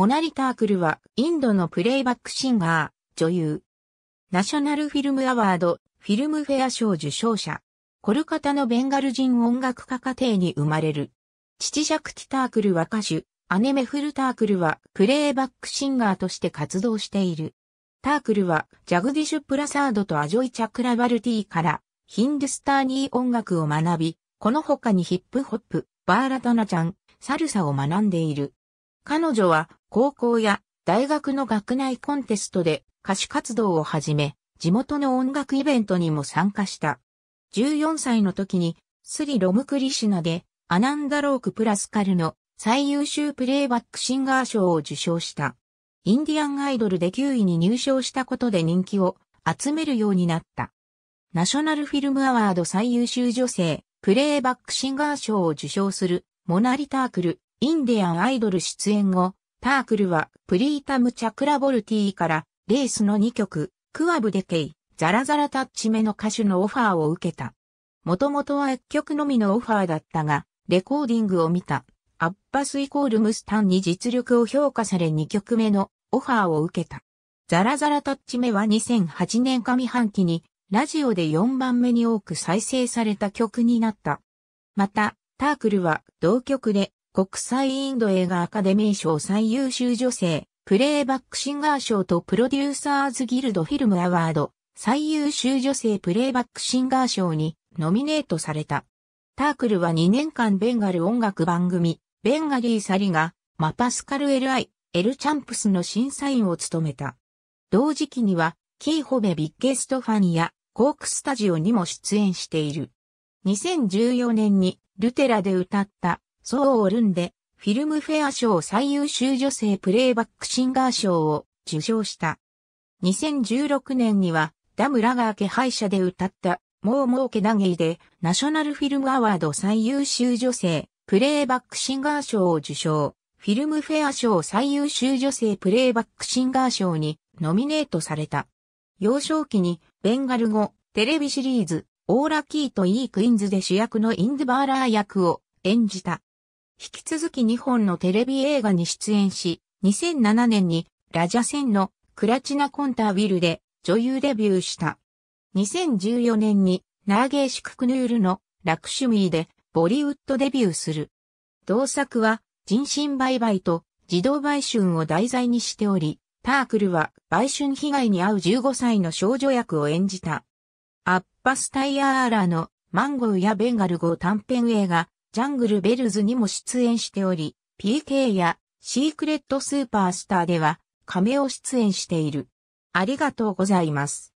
モナリ・タークルは、インドのプレイバックシンガー、女優。ナショナルフィルムアワード、フィルムフェア賞受賞者。コルカタのベンガル人音楽家家庭に生まれる。父ジャクティ・タークルは歌手、姉メフル・タークルはプレイバックシンガーとして活動している。タークルはジャグディシュ・プラサードとアジョイ・チャクラバルティからヒンドゥスターニー音楽を学び、この他にヒップホップ、バーラタナちゃん、サルサを学んでいる。彼女は高校や大学の学内コンテストで歌手活動を始め、地元の音楽イベントにも参加した。14歳の時にスリ・ロムクリシナでアナンダロークプラスカルの最優秀プレイバックシンガー賞を受賞した。インディアンアイドルで9位に入賞したことで人気を集めるようになった。ナショナルフィルムアワード最優秀女性、プレイバックシンガー賞を受賞するモナリタークル、インディアンアイドル出演後、タークルはプリータム・チャクラボルティーからレースの2曲、クワブデケイ、ザラザラタッチ目の歌手のオファーを受けた。もともとは1曲のみのオファーだったが、レコーディングを見た、アッバスイコールムスタンに実力を評価され2曲目のオファーを受けた。ザラザラタッチ目は2008年上半期に、ラジオで4番目に多く再生された曲になった。また、タークルは同曲で国際インド映画アカデミー賞最優秀女性、プレイバックシンガー賞とプロデューサーズギルドフィルムアワード、最優秀女性プレイバックシンガー賞にノミネートされた。タークルは2年間ベンガル音楽番組、ベンガリーサリが、マパスカルエル・アイ、エルチャンプスの審査員を務めた。同時期には、キーホベビッゲストファンや、コークスタジオにも出演している。2014年に、ルテラで歌った、ソウオルンで、フィルムフェア賞最優秀女性プレイバックシンガー賞を受賞した。2016年には、ダムラガー家敗者で歌った、もうもうけなげいで、ナショナルフィルムアワード最優秀女性、プレイバックシンガー賞を受賞。フィルムフェア賞最優秀女性プレイバックシンガー賞にノミネートされた。幼少期にベンガル語、テレビシリーズ、オーラキーとイークインズで主役のインドバーラー役を演じた。引き続き2本のテレビ映画に出演し、2007年にラジャセンのクラチナコンターウィルで女優デビューした。2014年にナーゲーシククヌールのラクシュミーでボリウッドデビューする。同作は人身売買と自動売春を題材にしており、タークルは売春被害に遭う15歳の少女役を演じた。アッパスタイヤーラーのマンゴーやベンガル号短編映画ジャングルベルズにも出演しており、PK やシークレットスーパースターでは、亀を出演している。ありがとうございます。